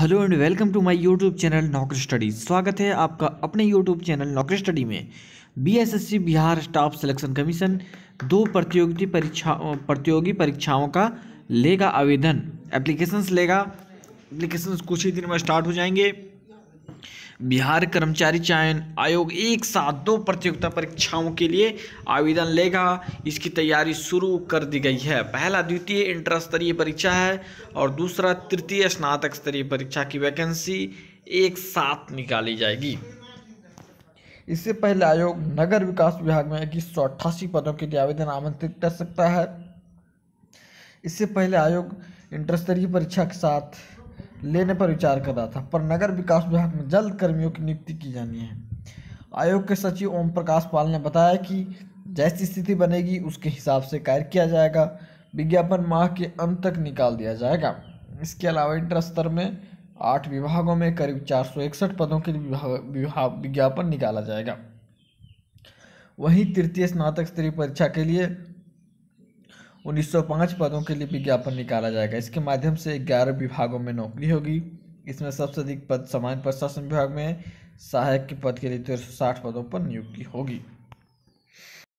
hello and welcome to my YouTube channel Naukri study स्वागत है आपका अपने यूट्यूब चैनल नौकरी स्टडी में BSSC Bihar staff selection commission दो प्रतियोगिता परीक्षा प्रतियोगी परीक्षाओं का लेगा आवेदन एप्लीकेशंस लेगा एप्लीकेशंस कुछ ही दिन में स्टार्ट हो जाएंगे बिहार कर्मचारी चयन आयोग एक साथ दो प्रतियोगिता परीक्षाओं के लिए आवेदन लेगा इसकी तैयारी शुरू कर दी गई है पहला द्वितीय इंटर स्तरीय परीक्षा है और दूसरा तृतीय स्नातक स्तरीय परीक्षा की वैकेंसी एक साथ निकाली जाएगी इससे पहले आयोग नगर विकास विभाग में इक्कीस सौ अट्ठासी पदों के लिए आवेदन आमंत्रित कर सकता है इससे पहले आयोग इंटर स्तरीय परीक्षा के साथ लेने पर विचार कर रहा था पर नगर विकास विभाग में जल्द कर्मियों की नियुक्ति की जानी है आयोग के सचिव ओम प्रकाश पाल ने बताया कि जैसी स्थिति बनेगी उसके हिसाब से कार्य किया जाएगा विज्ञापन माह के अंत तक निकाल दिया जाएगा इसके अलावा इंटर स्तर में आठ विभागों में करीब चार पदों के लिए विज्ञापन निकाला जाएगा वहीं तृतीय स्नातक स्तरीय परीक्षा के लिए 1905 पदों के लिए विज्ञापन निकाला जाएगा इसके माध्यम से ग्यारह विभागों में नौकरी होगी इसमें सबसे अधिक पद सामान्य प्रशासन विभाग में सहायक के पद के लिए तेरह पदों पर नियुक्ति होगी